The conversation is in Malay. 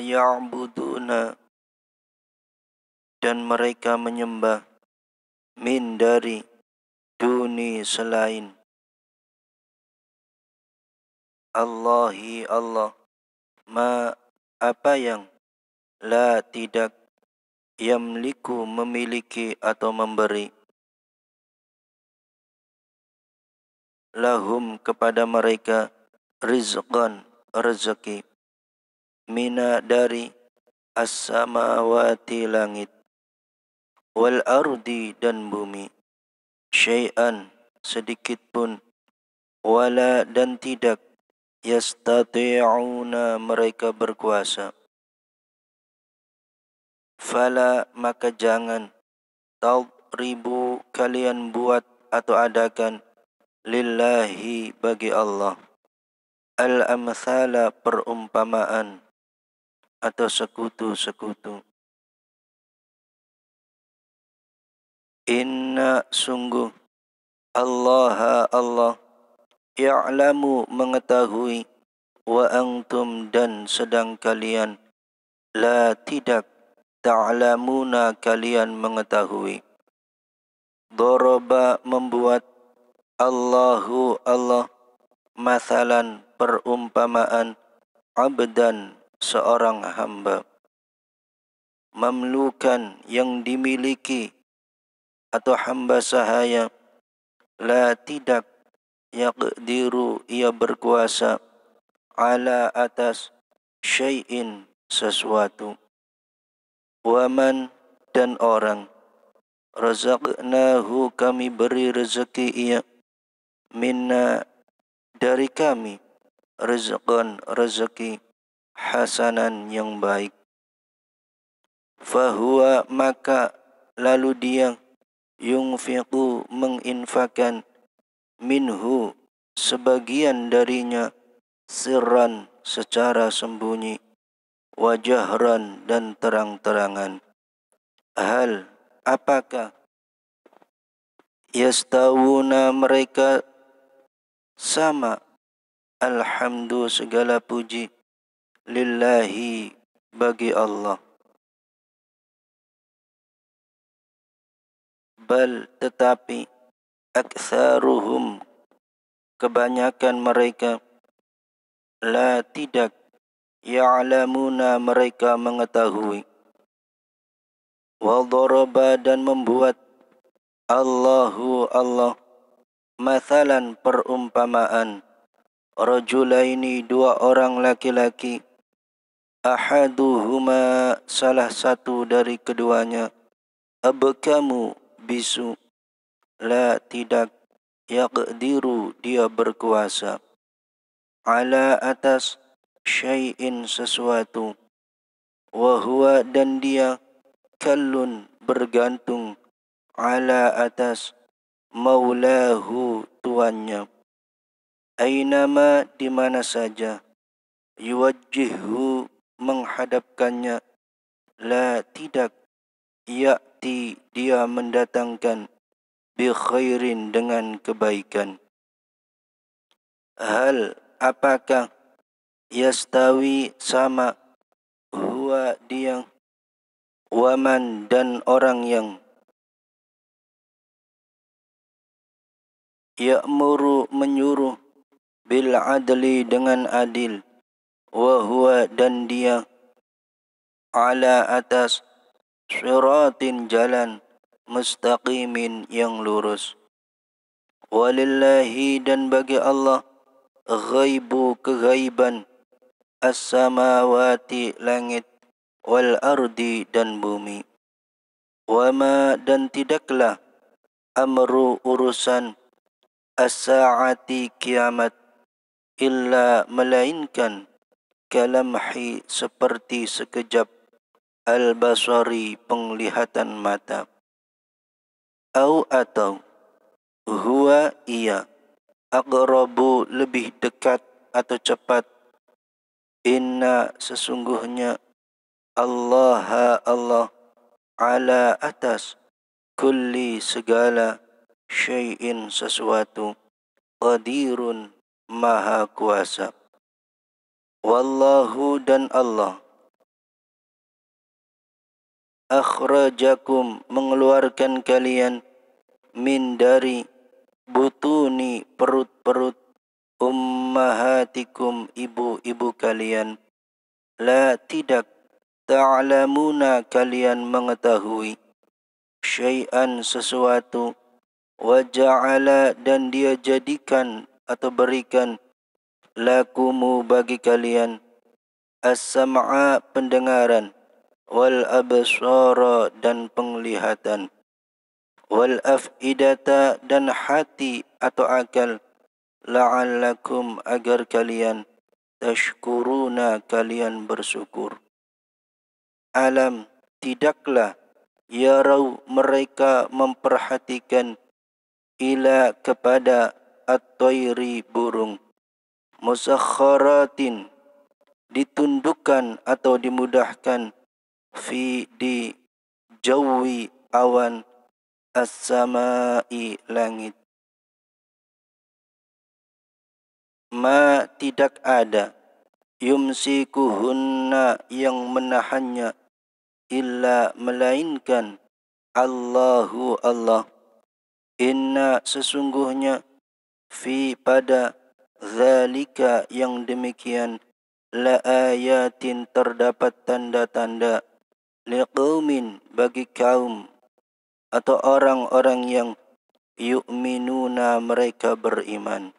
ya'buduna dan mereka menyembah min dari duni selain Allahi Allah ma apa yang la tidak yamliku memiliki atau memberi lahum kepada mereka rizqan rezeki mina dari as-samawati langit wal ardi dan bumi syai'an sedikit pun wala dan tidak yastati'una mereka berkuasa fala maka jangan ribu kalian buat atau adakan lillahi bagi Allah al-amthala perumpamaan atau sekutu-sekutu. Inna sungguh Allah Allah Ya'lamu mengetahui Wa antum dan sedang kalian La tidak Ta'lamuna kalian mengetahui Doroba membuat Allahu Allah Masalan perumpamaan Abdan seorang hamba memlukan yang dimiliki atau hamba sahaya la tidak yaqdiru ia berkuasa ala atas syai'in sesuatu waman dan orang razaqnahu kami beri rezeki ia minna dari kami rezqan rezeki hasanan yang baik. Fahuwa maka lalu dia yungfiqu menginfakan minhu sebagian darinya sirran secara sembunyi wajahran dan terang-terangan. Hal apakah yastawuna mereka sama Alhamdulillah segala puji lillahi bagi Allah. Bal tetapi aksaruhum kebanyakan mereka la tidak ya'lamuna mereka mengetahui. Wadaraba dan membuat Allahu Allah masalan perumpamaan rajulaini dua orang laki-laki ahaduhuma salah satu dari keduanya abakamu bisu la tidak yaqdiru dia berkuasa ala atas syai'in sesuatu wa huwa dan dia kallun bergantung ala atas maulahu tuannya aina ma di mana saja yuwajjihu menghadapkannya la tidak yakti dia mendatangkan bi khairin dengan kebaikan hal apakah yastawi sama huwa dia waman dan orang yang ya'muru menyuruh bil adli dengan adil wahwa dan dia ala atas siratin jalan mustaqimin yang lurus. Walillahi dan bagi Allah ghaibu kegaiban as-samawati langit wal ardi dan bumi. Wama dan tidaklah amru urusan as-sa'ati kiamat illa melainkan kalamhi seperti sekejap al-basari penglihatan mata au atau huwa ia aqrabu lebih dekat atau cepat inna sesungguhnya Allah Allah ala atas kulli segala syai'in sesuatu qadirun maha kuasa Wallahu dan Allah akhrajakum mengeluarkan kalian min dari butuni perut-perut ummahatikum ibu-ibu kalian la tidak taalamuna kalian mengetahui syai'an sesuatu wa ja'ala dan dia jadikan atau berikan lakumu bagi kalian as-sam'a pendengaran wal absara dan penglihatan wal afidata dan hati atau akal la'allakum agar kalian tashkuruna kalian bersyukur alam tidaklah ya raw mereka memperhatikan ila kepada at-tairi burung musakharatin ditundukkan atau dimudahkan fi di jawi awan as-samai langit ma tidak ada yumsikuhunna yang menahannya illa melainkan Allahu Allah inna sesungguhnya fi pada Zalika yang demikian la ayatin terdapat tanda-tanda liqaumin bagi kaum atau orang-orang yang yu'minuna mereka beriman.